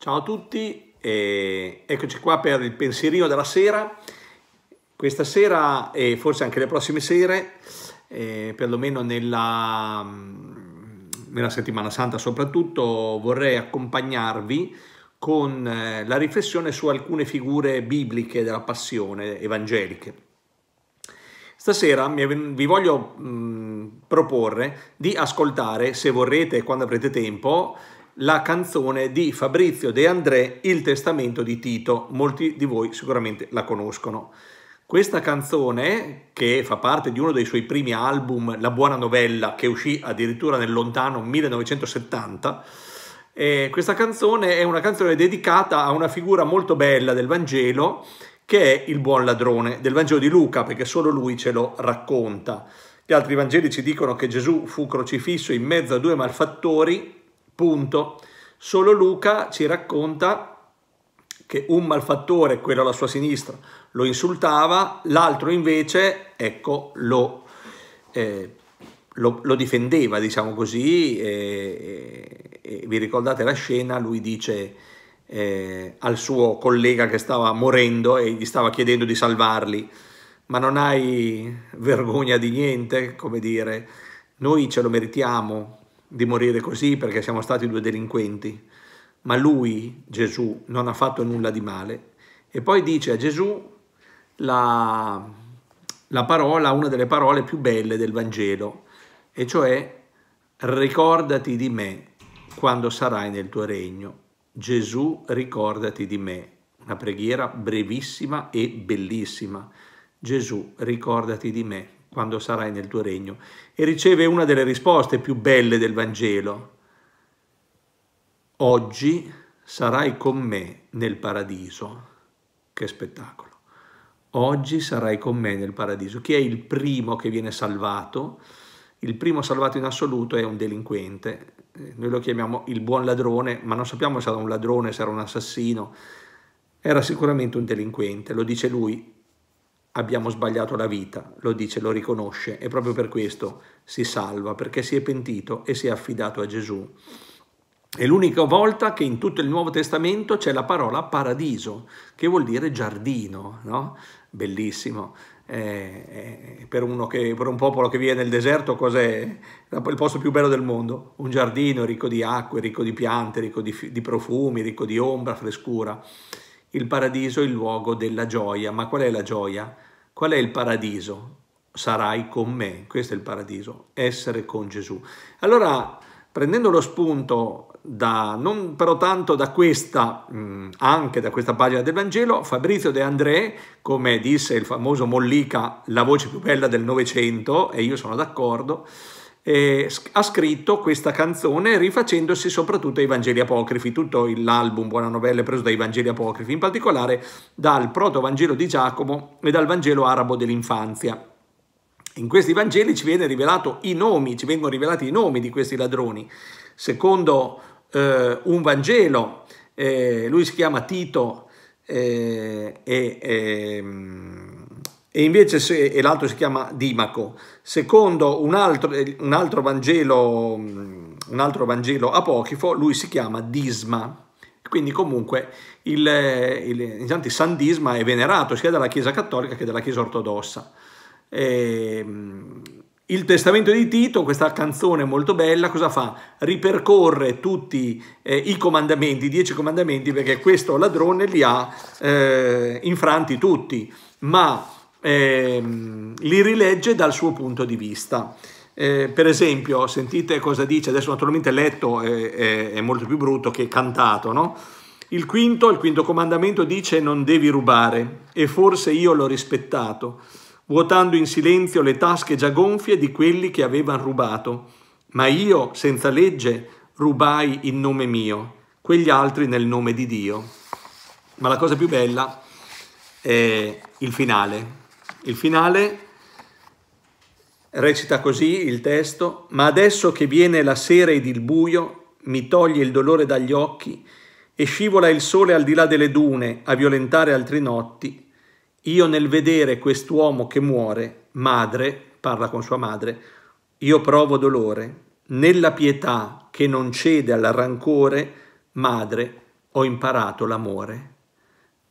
Ciao a tutti, eccoci qua per il pensierino della sera. Questa sera e forse anche le prossime sere, eh, perlomeno nella, mm, nella, settimana santa soprattutto, vorrei accompagnarvi con eh, la riflessione su alcune figure bibliche della passione evangeliche. Stasera vi voglio mh, mm, proporre di ascoltare, se vorrete e quando avrete tempo, la canzone di Fabrizio De André Il testamento di Tito, molti di voi sicuramente la conoscono. Questa canzone, che fa parte di uno dei suoi primi album, La buona novella, che uscì addirittura nel lontano 1970, eh, questa canzone è una canzone dedicata a una figura molto bella del Vangelo, che è il buon ladrone, del Vangelo di Luca, perché solo lui ce lo racconta. Gli altri Vangeli ci dicono che Gesù fu crocifisso in mezzo a due malfattori, Punto. Solo Luca ci racconta che un malfattore, quello alla sua sinistra, lo insultava, l'altro invece, ecco, lo, eh, lo, lo difendeva, diciamo così, e, e, e, vi ricordate la scena, lui dice eh, al suo collega che stava morendo e gli stava chiedendo di salvarli, ma non hai vergogna di niente, come dire, noi ce lo meritiamo, di morire così perché siamo stati due delinquenti, ma lui, Gesù, non ha fatto nulla di male. E poi dice a Gesù la, la parola, una delle parole più belle del Vangelo, e cioè ricordati di me quando sarai nel tuo regno. Gesù, ricordati di me. Una preghiera brevissima e bellissima. Gesù, ricordati di me quando sarai nel tuo regno. E riceve una delle risposte più belle del Vangelo. Oggi sarai con me nel paradiso. Che spettacolo. Oggi sarai con me nel paradiso. Chi è il primo che viene salvato? Il primo salvato in assoluto è un delinquente. Noi lo chiamiamo il buon ladrone, ma non sappiamo se era un ladrone, se era un assassino. Era sicuramente un delinquente, lo dice lui, abbiamo sbagliato la vita, lo dice, lo riconosce e proprio per questo si salva, perché si è pentito e si è affidato a Gesù. È l'unica volta che in tutto il Nuovo Testamento c'è la parola paradiso, che vuol dire giardino, no? Bellissimo. Eh, eh per, che, per, un popolo che vive nel deserto, cos'è il posto più bello del mondo? Un giardino ricco di acque, ricco di piante, ricco di, di profumi, ricco di ombra, frescura. Il paradiso è il luogo della gioia. Ma qual è la gioia? Qual è il paradiso? Sarai con me, questo è il paradiso, essere con Gesù. Allora, prendendo lo spunto da, non però tanto da questa, anche da questa pagina del Vangelo, Fabrizio De André, come disse il famoso Mollica, la voce più bella del Novecento, e io sono d'accordo, eh, ha scritto questa canzone rifacendosi soprattutto ai Vangeli apocrifi, tutto l'album Buona Novella è preso dai Vangeli apocrifi, in particolare dal proto-Vangelo di Giacomo e dal Vangelo arabo dell'infanzia. In questi Vangeli ci, i nomi, ci vengono rivelati i nomi di questi ladroni. Secondo eh, un Vangelo, eh, lui si chiama Tito eh, e ehm, e invece se, e l'altro si chiama Dimaco. Secondo un altro, un altro, Vangelo, mm, un altro Vangelo apocrifo, lui si chiama Disma. Quindi comunque il, il, il San Disma è venerato sia dalla Chiesa Cattolica che dalla Chiesa Ortodossa. E, ehm, il Testamento di Tito, questa canzone molto bella, cosa fa? Ripercorre tutti eh, i comandamenti, i dieci comandamenti, perché questo ladrone li ha eh, infranti tutti, ma eh, li rilegge dal suo punto di vista. Eh, per esempio, sentite cosa dice, adesso naturalmente letto è, è, è molto più brutto che cantato, no? Il quinto, il quinto comandamento dice non devi rubare e forse io l'ho rispettato, vuotando in silenzio le tasche già gonfie di quelli che avevano rubato, ma io senza legge rubai in nome mio, quegli altri nel nome di Dio. Ma la cosa più bella è il finale, il finale recita così il testo, ma adesso che viene la sera ed il buio, mi toglie il dolore dagli occhi e scivola il sole al di là delle dune a violentare altri notti, io nel vedere quest'uomo che muore, madre, parla con sua madre, io provo dolore, nella pietà che non cede al rancore, madre, ho imparato l'amore.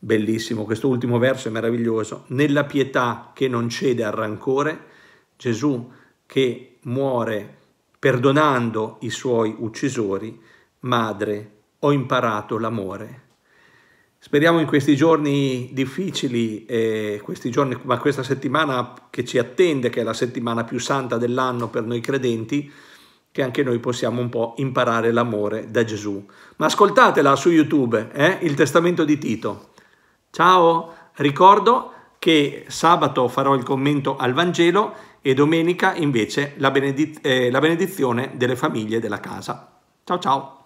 Bellissimo, questo ultimo verso è meraviglioso. Nella pietà che non cede al rancore, Gesù che muore perdonando i suoi uccisori, madre, ho imparato l'amore. Speriamo in questi giorni difficili, eh, questi giorni, ma questa settimana che ci attende, che è la settimana più santa dell'anno per noi credenti, che anche noi possiamo un po' imparare l'amore da Gesù. Ma ascoltatela su YouTube, eh? il testamento di Tito. Ciao, ricordo che sabato farò il commento al Vangelo e domenica invece la, benediz eh, la benedizione delle famiglie della casa. Ciao ciao!